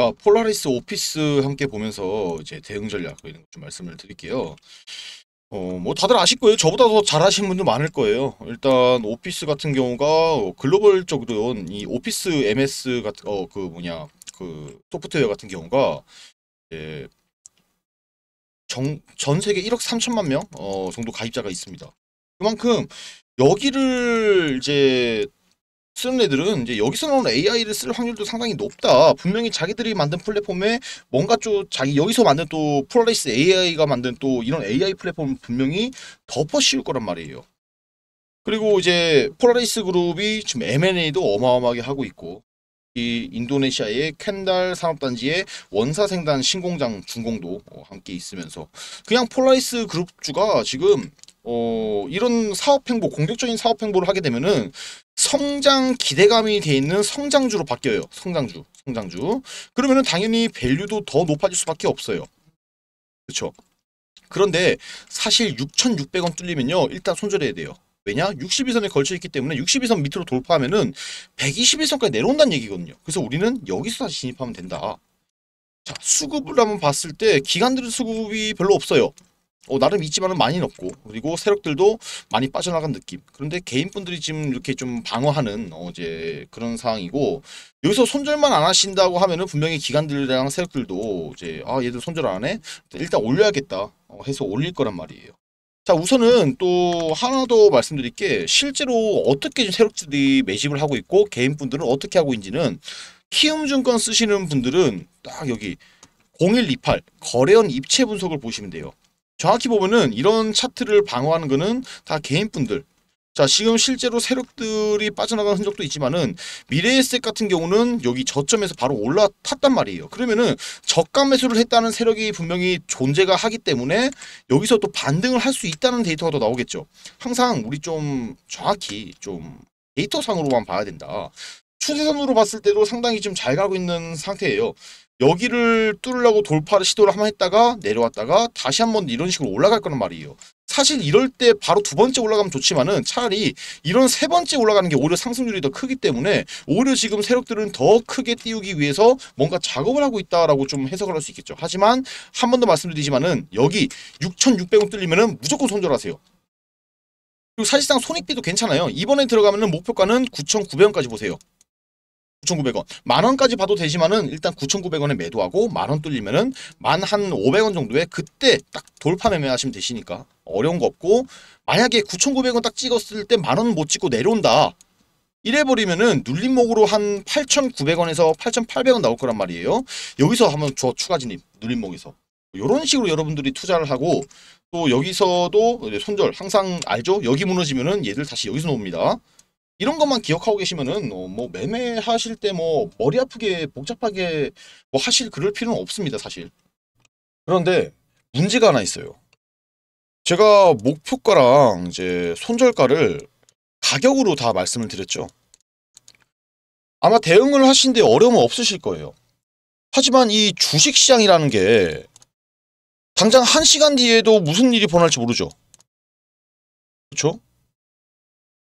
자, 그러니까 폴라리스 오피스 함께 보면서 이제 대응 전략 뭐 이런 좀 말씀을 드릴게요. 어, 뭐 다들 아실 거예요. 저보다 더 잘아시는분도 많을 거예요. 일단 오피스 같은 경우가 글로벌적으로 이 오피스 MS 같은 어 그 뭐냐 그 소프트웨어 같은 경우가 예, 정, 전 세계 1억 3천만 명 어, 정도 가입자가 있습니다. 그만큼 여기를 이제 쓰는 애들은 이제 여기서 나오는 AI를 쓸 확률도 상당히 높다. 분명히 자기들이 만든 플랫폼에 뭔가 좀 자기 여기서 만든 또 플라리스 AI가 만든 또 이런 AI 플랫폼은 분명히 덮어 씌울 거란 말이에요. 그리고 이제 폴라리스 그룹이 지금 M&A도 어마어마하게 하고 있고 이 인도네시아의 캔달 산업단지의 원사생단 신공장 준공도 어, 함께 있으면서 그냥 폴라리스 그룹주가 지금 어, 이런 사업행보, 공격적인 사업행보를 하게 되면은 성장 기대감이 돼 있는 성장주로 바뀌어요. 성장주, 성장주. 그러면은 당연히 밸류도 더 높아질 수밖에 없어요. 그렇죠? 그런데 사실 6,600원 뚫리면요. 일단 손절해야 돼요. 왜냐? 62선에 걸쳐 있기 때문에 62선 밑으로 돌파하면은 122선까지 내려온다는 얘기거든요. 그래서 우리는 여기서 다시 진입하면 된다. 자, 수급을 한번 봤을 때기관들은 수급이 별로 없어요. 어, 나름 있지만은 많이는 없고 그리고 세력들도 많이 빠져나간 느낌 그런데 개인분들이 지금 이렇게 좀 방어하는 어, 이제 그런 상황이고 여기서 손절만 안 하신다고 하면은 분명히 기관들이랑 세력들도 이제 아 얘들 손절 안 해? 일단 올려야겠다 어, 해서 올릴 거란 말이에요 자 우선은 또 하나 더 말씀드릴 게 실제로 어떻게 세력들이 매집을 하고 있고 개인분들은 어떻게 하고 있는지는 키움증권 쓰시는 분들은 딱 여기 0128 거래원 입체 분석을 보시면 돼요 정확히 보면은 이런 차트를 방어하는 거는 다 개인분들 자 지금 실제로 세력들이 빠져나간 흔적도 있지만은 미래의셋 같은 경우는 여기 저점에서 바로 올라탔단 말이에요. 그러면은 저가 매수를 했다는 세력이 분명히 존재가 하기 때문에 여기서 또 반등을 할 수 있다는 데이터가 더 나오겠죠. 항상 우리 좀 정확히 좀 데이터상으로만 봐야 된다. 추세선으로 봤을 때도 상당히 좀 잘 가고 있는 상태예요. 여기를 뚫으려고 돌파를 시도를 한번 했다가 내려왔다가 다시 한번 이런 식으로 올라갈 거란 말이에요. 사실 이럴 때 바로 두 번째 올라가면 좋지만은 차라리 이런 세 번째 올라가는 게 오히려 상승률이 더 크기 때문에 오히려 지금 세력들은 더 크게 띄우기 위해서 뭔가 작업을 하고 있다라고 좀 해석을 할 수 있겠죠. 하지만 한 번 더 말씀드리지만은 여기 6,600원 뚫리면은 무조건 손절하세요. 그리고 사실상 손익비도 괜찮아요. 이번에 들어가면은 목표가는 9,900원까지 보세요. 9,900원. 만 원까지 봐도 되지만은 일단 9,900원에 매도하고 만원 뚫리면은 만 한 500원 정도에 그때 딱 돌파 매매하시면 되시니까 어려운 거 없고 만약에 9,900원 딱 찍었을 때만원못 찍고 내려온다. 이래버리면은 눌림목으로 한 8,900원에서 8,800원 나올 거란 말이에요. 여기서 한번 저 추가 진입 눌림목에서 이런 식으로 여러분들이 투자를 하고 또 여기서도 손절 항상 알죠? 여기 무너지면은 얘들 다시 여기서 놓습니다. 이런 것만 기억하고 계시면은 어, 뭐 매매하실 때 뭐 머리 아프게 복잡하게 뭐 하실 그럴 필요는 없습니다 사실 그런데 문제가 하나 있어요 제가 목표가랑 이제 손절가를 가격으로 다 말씀을 드렸죠 아마 대응을 하시는데 어려움은 없으실 거예요 하지만 이 주식시장이라는 게 당장 한시간 뒤에도 무슨 일이 벌어날지 모르죠 그렇죠?